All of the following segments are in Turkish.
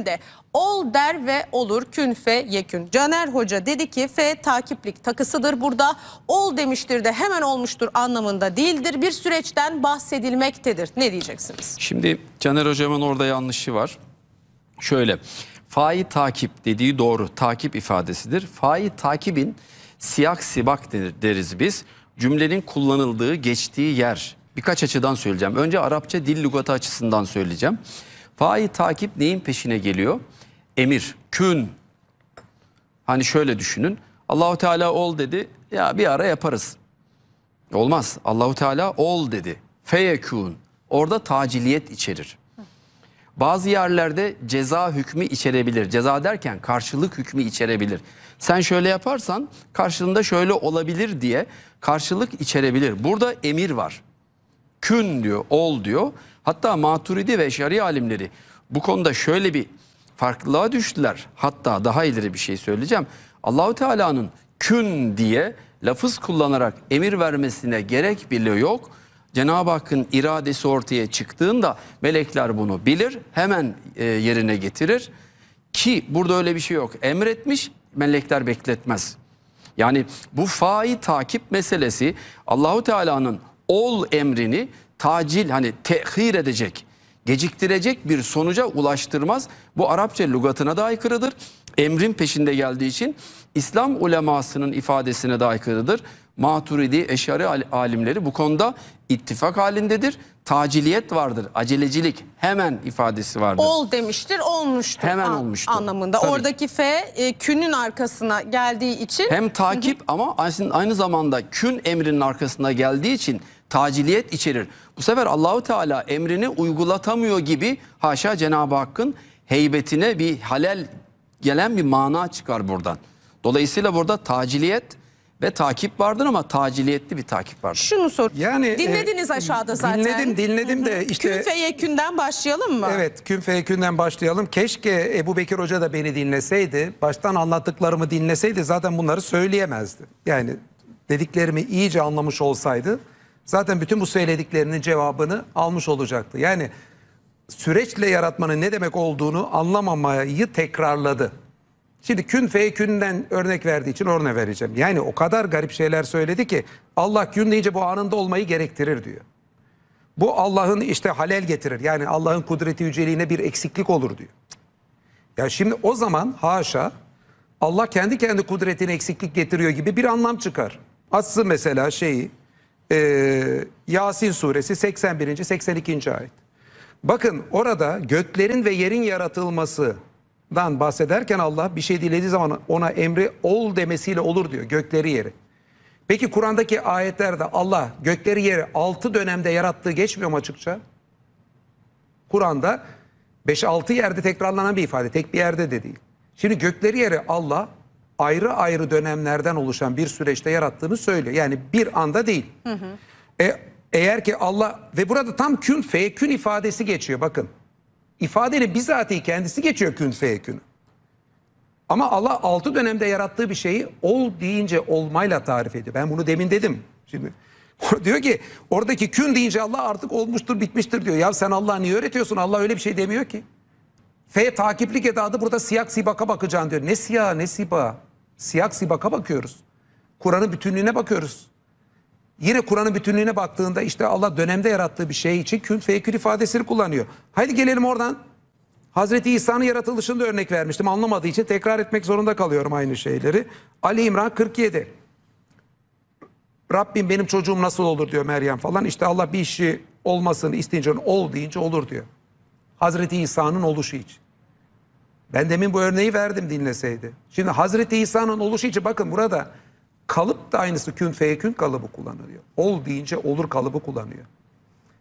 Şimdi ol der ve olur kün fe yekün. Caner Hoca dedi ki fe takiplik takısıdır burada. Ol demiştir de hemen olmuştur anlamında değildir. Bir süreçten bahsedilmektedir. Ne diyeceksiniz? Şimdi Caner Hocam'ın orada yanlışı var. Şöyle fai takip dediği doğru takip ifadesidir. Fai takibin siyak sibak deriz biz. Cümlenin kullanıldığı geçtiği yer birkaç açıdan söyleyeceğim. Önce Arapça dil lügatı açısından söyleyeceğim. Fa'i takip neyin peşine geliyor? Emir, kün. Hani şöyle düşünün. Allahu Teala ol dedi. Ya bir ara yaparız. Olmaz. Allahu Teala ol dedi. Feyekun. Orada taciliyet içerir. Bazı yerlerde ceza hükmü içerebilir. Ceza derken karşılık hükmü içerebilir. Sen şöyle yaparsan karşılığında şöyle olabilir diye karşılık içerebilir. Burada emir var. Kün diyor, ol diyor. Hatta Maturidi ve Eşari alimleri bu konuda şöyle bir farklılığa düştüler. Hatta daha ileri bir şey söyleyeceğim. Allahu Teala'nın kün diye lafız kullanarak emir vermesine gerek bile yok. Cenab-ı Hakk'ın iradesi ortaya çıktığında melekler bunu bilir, hemen e, yerine getirir. Ki burada öyle bir şey yok. Emretmiş, melekler bekletmez. Yani bu fa'i takip meselesi Allahu Teala'nın ol emrini tacil hani tehir edecek, geciktirecek bir sonuca ulaştırmaz. Bu Arapça lugatına da aykırıdır. Emrin peşinde geldiği için İslam ulemasının ifadesine de aykırıdır. Maturidi, Eşari alimleri bu konuda ittifak halindedir. Taciliyet vardır, acelecilik, hemen ifadesi vardır. Ol demiştir, olmuştur. Hemen an, olmuştur. Anlamında. Tabii. Oradaki F e, künün arkasına geldiği için. Hem takip ama aynı zamanda kün emrinin arkasına geldiği için taciliyet içerir. Bu sefer Allahu Teala emrini uygulatamıyor gibi haşa Cenab-ı Hakk'ın heybetine bir halel gelen bir mana çıkar buradan. Dolayısıyla burada taciliyet ve takip vardır ama taciliyetli bir takip vardır. Şunu sor. Yani e, dinlediniz e, aşağıda zaten. Dinledim, dinledim de işte Kün feyekünden başlayalım mı? Evet, kün feyekünden başlayalım. Keşke Ebu Bekir Hoca da beni dinleseydi, baştan anlattıklarımı dinleseydi zaten bunları söyleyemezdi. Yani dediklerimi iyice anlamış olsaydı Zaten bütün bu söylediklerinin cevabını almış olacaktı. Yani süreçle yaratmanın ne demek olduğunu anlamamayı tekrarladı. Şimdi kün feyekünden örnek verdiği için örnek vereceğim. Yani o kadar garip şeyler söyledi ki Allah kün deyince bu anında olmayı gerektirir diyor. Bu Allah'ın işte halel getirir. Yani Allah'ın kudreti yüceliğine bir eksiklik olur diyor. Ya şimdi o zaman haşa Allah kendi kendi kudretine eksiklik getiriyor gibi bir anlam çıkar. Aslı mesela şeyi e, Yasin suresi 81. 82. ayet. Bakın orada göklerin ve yerin yaratılmasından bahsederken Allah bir şey dilediği zaman ona emri ol demesiyle olur diyor gökleri yeri. Peki Kur'an'daki ayetlerde Allah gökleri yeri 6 dönemde yarattığı geçmiyor mu açıkça? Kur'an'da 5-6 yerde tekrarlanan bir ifade tek bir yerde de değil. Şimdi gökleri yeri Allah ayrı ayrı dönemlerden oluşan bir süreçte yarattığını söylüyor. Yani bir anda değil. Hı hı. E, eğer ki Allah ve burada tam kün fekün ifadesi geçiyor bakın. İfadenin bizatihi kendisi geçiyor kün fekünü. Ama Allah altı dönemde yarattığı bir şeyi ol deyince olmayla tarif ediyor. Ben bunu demin dedim. Şimdi diyor ki oradaki kün deyince Allah artık olmuştur bitmiştir diyor. Ya sen Allah'ı niye öğretiyorsun? Allah öyle bir şey demiyor ki. F takiplik edadı burada siyak sibaka bakacaksın diyor. Ne siyah ne siba? Siyak sibaka bakıyoruz. Kur'an'ın bütünlüğüne bakıyoruz. Yine Kur'an'ın bütünlüğüne baktığında işte Allah dönemde yarattığı bir şey için kün fekül ifadesini kullanıyor. Haydi gelelim oradan. Hazreti İsa'nın yaratılışında örnek vermiştim. Anlamadığı için tekrar etmek zorunda kalıyorum aynı şeyleri. Ali İmran 47. Rabbim benim çocuğum nasıl olur diyor Meryem falan. İşte Allah bir işi olmasını isteyince ol deyince olur diyor. Hazreti İsa'nın oluşu için. Ben demin bu örneği verdim dinleseydi. Şimdi Hazreti İsa'nın oluşu için bakın burada kalıp da aynısı kün fekün kalıbı kullanılıyor. Ol deyince olur kalıbı kullanıyor.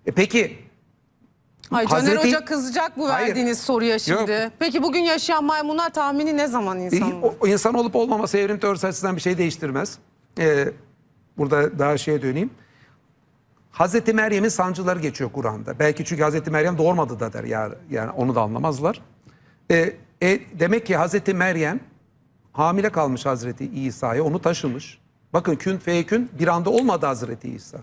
E peki Ay Hazreti... Caner Hoca kızacak bu Hayır. verdiğiniz soruya şimdi. Yok. Peki bugün yaşayan maymunlar tahmini ne zaman insan olur? E, insan olup olmaması evrim teorisi açısından bir şey değiştirmez. Ee, burada daha şeye döneyim. Hazreti Meryem'in sancıları geçiyor Kur'an'da. Belki çünkü Hazreti Meryem doğurmadı da der. Yani, yani onu da anlamazlar. Ee, e, demek ki Hazreti Meryem hamile kalmış Hazreti İsa'ya onu taşımış. Bakın kün feyekün bir anda olmadı Hazreti İsa.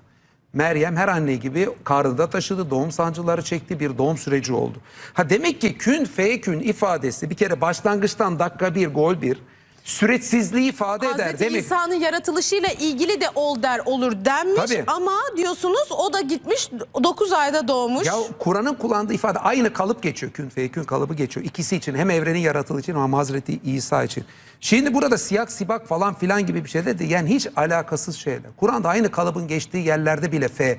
Meryem her anne gibi karnında taşıdı, doğum sancıları çekti, bir doğum süreci oldu. Ha demek ki kün feyekün ifadesi bir kere başlangıçtan dakika bir, gol bir, Süretsizliği ifade Hazreti eder değil mi? İsa'nın yaratılışıyla ilgili de ol der olur denmiş Tabii. ama diyorsunuz o da gitmiş 9 ayda doğmuş. Ya Kur'an'ın kullandığı ifade aynı kalıp geçiyor. Kün feykün kalıbı geçiyor. İkisi için hem evrenin yaratılışı için hem Hazreti İsa için. Şimdi burada siyak sibak falan filan gibi bir şey dedi. Yani hiç alakasız şeyler. Kur'an'da aynı kalıbın geçtiği yerlerde bile fe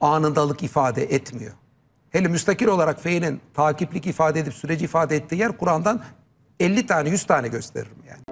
anındalık ifade etmiyor. Hele müstakil olarak fe'nin takiplik ifade edip süreci ifade ettiği yer Kur'an'dan 50 tane 100 tane gösteririm yani.